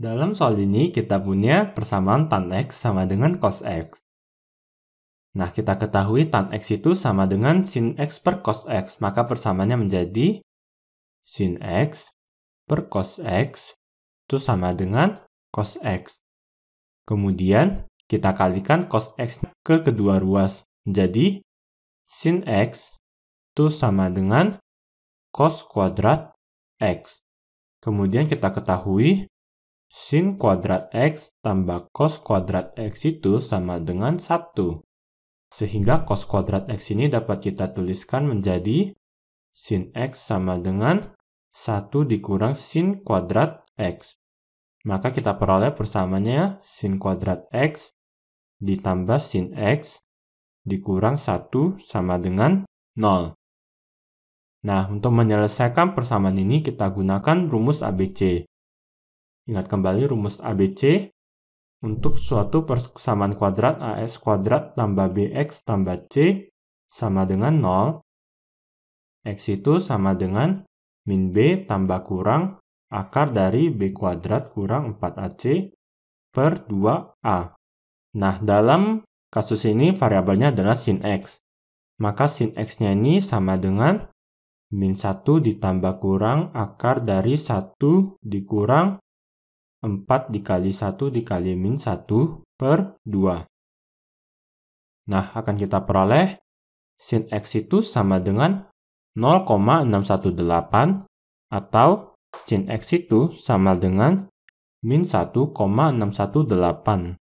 Dalam soal ini kita punya persamaan tan X sama dengan cos X. Nah, kita ketahui tan X itu sama dengan sin X per cos X, maka persamaannya menjadi sin X per cos X itu sama dengan cos X. Kemudian, kita kalikan cos X ke kedua ruas, Jadi sin X itu sama dengan cos kuadrat X. Kemudian kita ketahui Sin kuadrat X tambah cos kuadrat X itu sama dengan 1. Sehingga cos kuadrat X ini dapat kita tuliskan menjadi sin X sama dengan 1 dikurang sin kuadrat X. Maka kita peroleh persamaannya sin kuadrat X ditambah sin X dikurang 1 sama dengan 0. Nah, untuk menyelesaikan persamaan ini kita gunakan rumus ABC. Ingat kembali rumus ABC untuk suatu persamaan kuadrat AS kuadrat tambah BX tambah C sama dengan 0. X itu sama dengan min B tambah kurang akar dari B kuadrat kurang 4AC per 2A. Nah, dalam kasus ini variabelnya adalah sin X. Maka sin X-nya ini sama dengan min 1 ditambah kurang akar dari 1 dikurang 4 dikali 1 dikali min 1 per 2. Nah, akan kita peroleh sin x itu sama dengan 0,618 atau sin x itu sama dengan min 1,618.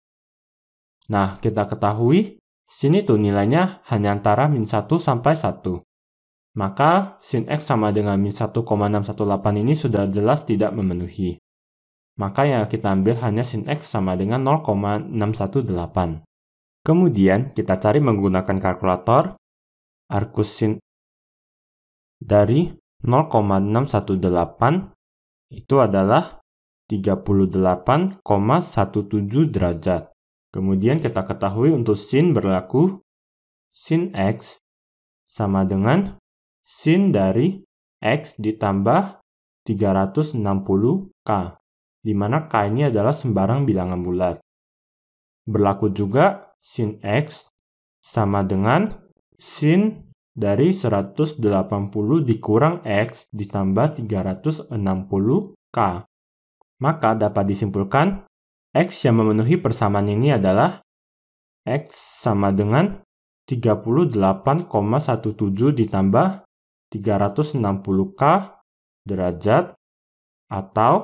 Nah, kita ketahui sin itu nilainya hanya antara min 1 sampai 1. Maka sin x sama dengan min 1,618 ini sudah jelas tidak memenuhi maka yang kita ambil hanya sin x sama dengan 0,618. Kemudian kita cari menggunakan kalkulator arkus sin dari 0,618 itu adalah 38,17 derajat. Kemudian kita ketahui untuk sin berlaku sin x sama dengan sin dari x ditambah 360K di mana K ini adalah sembarang bilangan bulat. Berlaku juga sin X sama dengan sin dari 180 dikurang X ditambah 360 K. Maka dapat disimpulkan, X yang memenuhi persamaan ini adalah X sama dengan 38,17 ditambah 360K derajat atau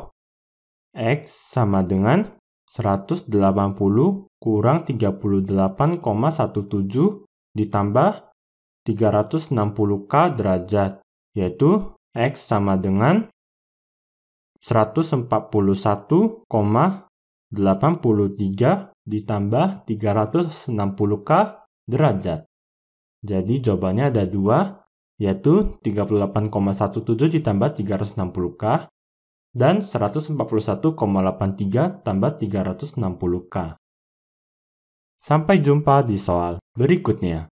X sama dengan 180 kurang 38,17 ditambah 360K derajat, yaitu X sama dengan 141,83 ditambah 360K derajat. Jadi jawabannya ada dua, yaitu 38,17 ditambah 360K dan 141,83 tambah 360K. Sampai jumpa di soal berikutnya.